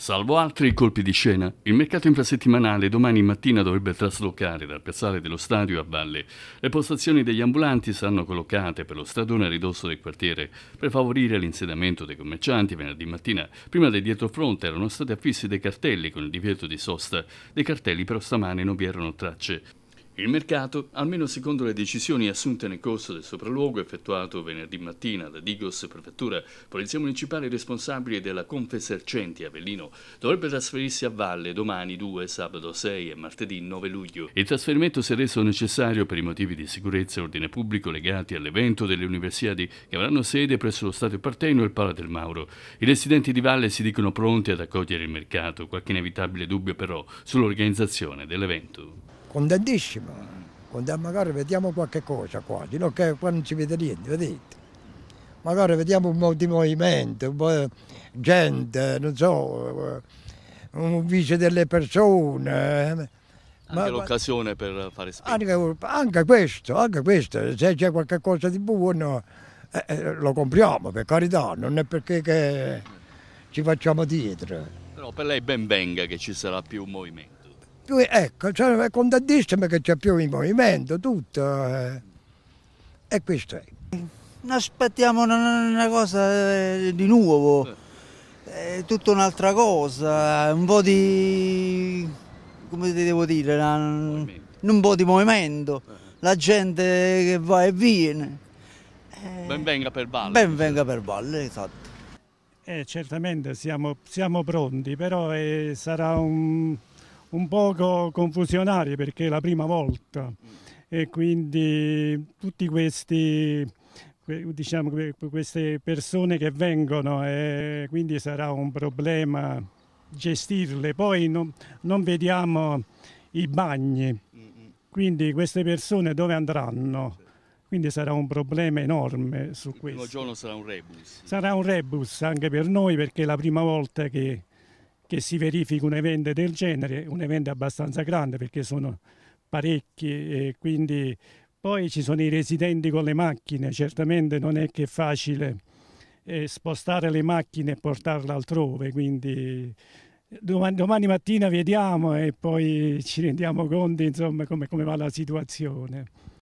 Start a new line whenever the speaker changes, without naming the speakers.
Salvo altri colpi di scena, il mercato infrasettimanale domani mattina dovrebbe traslocare dal piazzale dello stadio a valle. Le postazioni degli ambulanti saranno collocate per lo stradone a ridosso del quartiere per favorire l'insediamento dei commercianti. Venerdì mattina, prima del dietrofront, erano stati affissi dei cartelli con il divieto di sosta. Dei cartelli però stamane non vi erano tracce. Il mercato, almeno secondo le decisioni assunte nel corso del sopralluogo effettuato venerdì mattina da Digos Prefettura, Polizia Municipale responsabile della Confesercenti Avellino, dovrebbe trasferirsi a Valle domani 2, sabato 6 e martedì 9 luglio. Il trasferimento si è reso necessario per i motivi di sicurezza e ordine pubblico legati all'evento delle Universiadi che avranno sede presso lo Stadio Parteno e il Pala del Mauro. I residenti di Valle si dicono pronti ad accogliere il mercato, qualche inevitabile dubbio però sull'organizzazione dell'evento
contentissimo, contento, magari vediamo qualche cosa qua, quasi, no? che qua non si vede niente, vedete? Magari vediamo un po' di movimento, un po' di gente, non so, un vice delle persone. Eh. Anche
ma, l'occasione per fare spazio.
Anche, anche, questo, anche questo, se c'è qualcosa di buono eh, eh, lo compriamo, per carità, non è perché che ci facciamo dietro.
Però per lei ben venga che ci sarà più movimento
più, ecco, sono cioè, contentissimo che c'è più il movimento, tutto. Eh. E questo è. Non Aspettiamo una, una cosa eh, di nuovo, è tutta un'altra
cosa, un po' di, come ti devo dire, una, un po' di movimento, eh. la gente che va e viene.
Eh, ben venga per valle. Ben
venga per valle, esatto. Eh, certamente siamo, siamo, pronti, però eh, sarà un, un poco confusionarie perché è la prima volta e quindi tutti questi diciamo queste persone che vengono e eh, quindi sarà un problema gestirle poi non, non vediamo i bagni quindi queste persone dove andranno quindi sarà un problema enorme su questo. Il primo
giorno sarà un rebus.
Sarà un rebus anche per noi perché è la prima volta che che si verifichi un evento del genere, un evento abbastanza grande perché sono parecchi e quindi poi ci sono i residenti con le macchine, certamente non è che è facile eh, spostare le macchine e portarle altrove, quindi eh, domani, domani, mattina vediamo e poi ci rendiamo conto insomma come, come va la situazione.